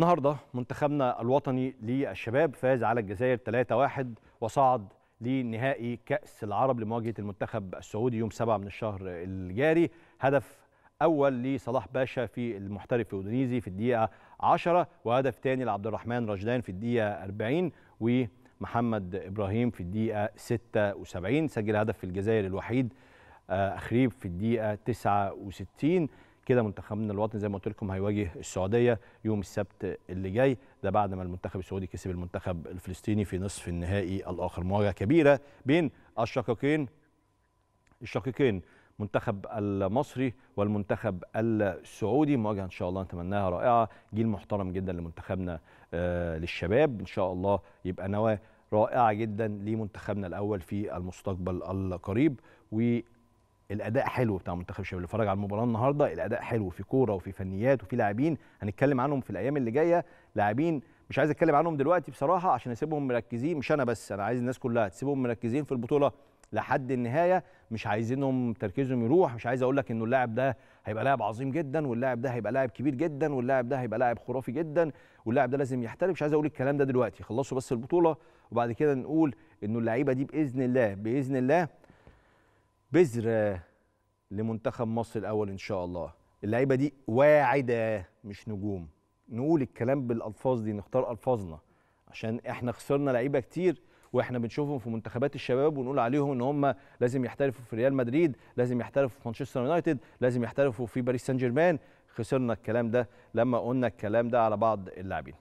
النهارده منتخبنا الوطني للشباب فاز على الجزائر 3-1 وصعد لنهائي كأس العرب لمواجهة المنتخب السعودي يوم 7 من الشهر الجاري هدف أول لصلاح باشا في المحترف الإندونيسي في الدقيقة 10 وهدف ثاني لعبد الرحمن رجلان في الدقيقة 40 ومحمد إبراهيم في الدقيقة 76 سجل هدف في الجزائر الوحيد آه، أخريب في الدقيقة 69 كده منتخبنا الوطني زي ما قلت لكم هيواجه السعوديه يوم السبت اللي جاي ده بعد ما المنتخب السعودي كسب المنتخب الفلسطيني في نصف النهائي الاخر مواجهه كبيره بين الشقيقين الشقيقين المنتخب المصري والمنتخب السعودي مواجهه ان شاء الله نتمناها رائعه جيل محترم جدا لمنتخبنا آه، للشباب ان شاء الله يبقى نواه رائعه جدا لمنتخبنا الاول في المستقبل القريب و الاداء حلو بتاع منتخب الشباب اللي اتفرج على المباراه النهارده الاداء حلو في كوره وفي فنيات وفي لاعبين هنتكلم عنهم في الايام اللي جايه لاعبين مش عايز اتكلم عنهم دلوقتي بصراحه عشان اسيبهم مركزين مش انا بس انا عايز الناس كلها تسيبهم مركزين في البطوله لحد النهايه مش عايزينهم تركيزهم يروح مش عايز اقول لك انه اللاعب ده هيبقى لاعب عظيم جدا واللاعب ده هيبقى لاعب كبير جدا واللاعب ده هيبقى لاعب خرافي جدا واللاعب ده لازم يحترف مش عايز اقول الكلام ده دلوقتي خلصوا بس البطوله وبعد كده نقول انه اللعيبه دي باذن الله باذن الله بذرة لمنتخب مصر الاول ان شاء الله اللعيبه دي واعده مش نجوم نقول الكلام بالالفاظ دي نختار الفاظنا عشان احنا خسرنا لعيبه كتير واحنا بنشوفهم في منتخبات الشباب ونقول عليهم ان هم لازم يحترفوا في ريال مدريد لازم يحترفوا في مانشستر يونايتد لازم يحترفوا في باريس سان جيرمان خسرنا الكلام ده لما قلنا الكلام ده على بعض اللاعبين